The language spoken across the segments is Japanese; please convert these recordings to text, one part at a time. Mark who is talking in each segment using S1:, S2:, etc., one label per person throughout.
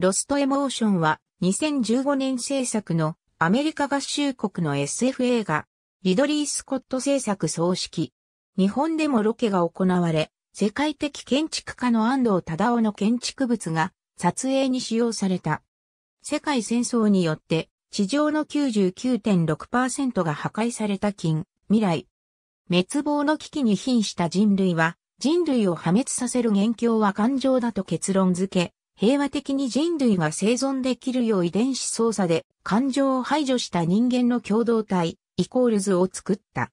S1: ロストエモーションは2015年制作のアメリカ合衆国の SF 映画、リドリー・スコット制作葬式。日本でもロケが行われ、世界的建築家の安藤忠夫の建築物が撮影に使用された。世界戦争によって地上の99.6%が破壊された近未来。滅亡の危機に瀕した人類は人類を破滅させる元凶は感情だと結論付け、平和的に人類が生存できるよう遺伝子操作で感情を排除した人間の共同体、イコールズを作った。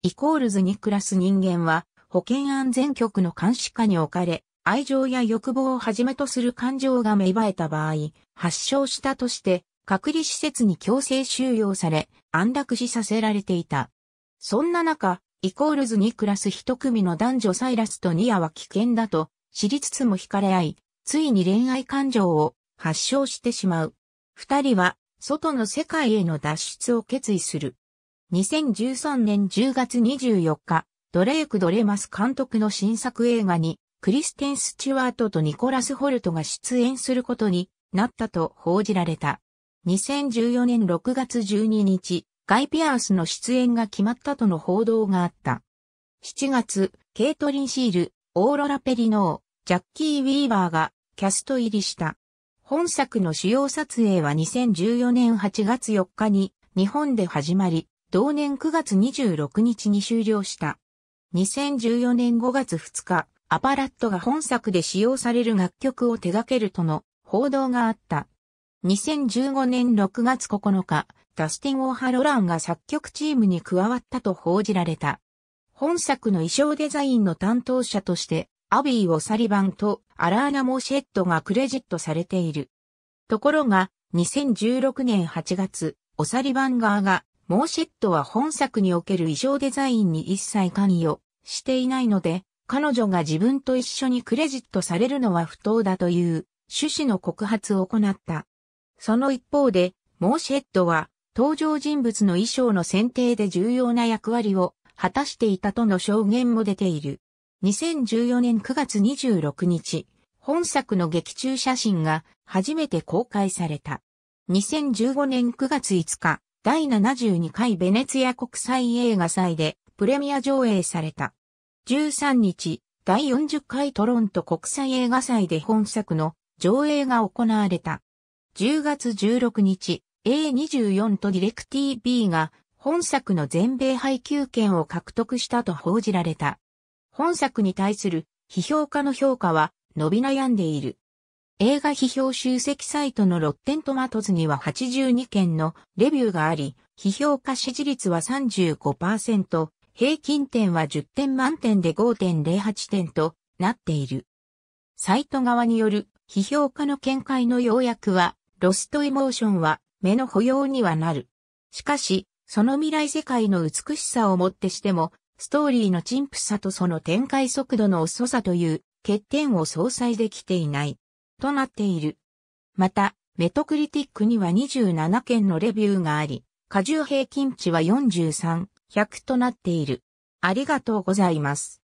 S1: イコールズに暮らす人間は、保健安全局の監視下に置かれ、愛情や欲望をはじめとする感情が芽生えた場合、発症したとして、隔離施設に強制収容され、安楽死させられていた。そんな中、イコールズに暮らす一組の男女サイラスとニアは危険だと知りつつも惹かれ合い、ついに恋愛感情を発症してしまう。二人は、外の世界への脱出を決意する。2013年10月24日、ドレイク・ドレマス監督の新作映画に、クリステン・スチュワートとニコラス・ホルトが出演することになったと報じられた。2014年6月12日、ガイ・ピアースの出演が決まったとの報道があった。7月、ケイトリン・シール、オーロラ・ペリノー、ジャッキー・ウィーバーがキャスト入りした。本作の主要撮影は2014年8月4日に日本で始まり、同年9月26日に終了した。2014年5月2日、アパラットが本作で使用される楽曲を手掛けるとの報道があった。2015年6月9日、ダスティン・オーハロランが作曲チームに加わったと報じられた。本作の衣装デザインの担当者として、アビー・オサリバンとアラーナ・モシェットがクレジットされている。ところが、2016年8月、オサリバン側が、モーシェットは本作における衣装デザインに一切関与していないので、彼女が自分と一緒にクレジットされるのは不当だという趣旨の告発を行った。その一方で、モーシェットは登場人物の衣装の選定で重要な役割を果たしていたとの証言も出ている。2014年9月26日、本作の劇中写真が初めて公開された。2015年9月5日、第72回ベネツィア国際映画祭でプレミア上映された。13日、第40回トロント国際映画祭で本作の上映が行われた。10月16日、A24 とディレク TV が本作の全米配給権を獲得したと報じられた。本作に対する批評家の評価は伸び悩んでいる。映画批評集積サイトのロッテントマトズには82件のレビューがあり、批評家支持率は35%、平均点は10点満点で5.08点となっている。サイト側による批評家の見解の要約は、ロストエモーションは目の保養にはなる。しかし、その未来世界の美しさをもってしても、ストーリーの陳腐さとその展開速度の遅さという欠点を相殺できていない。となっている。また、メトクリティックには27件のレビューがあり、過重平均値は43、100となっている。ありがとうございます。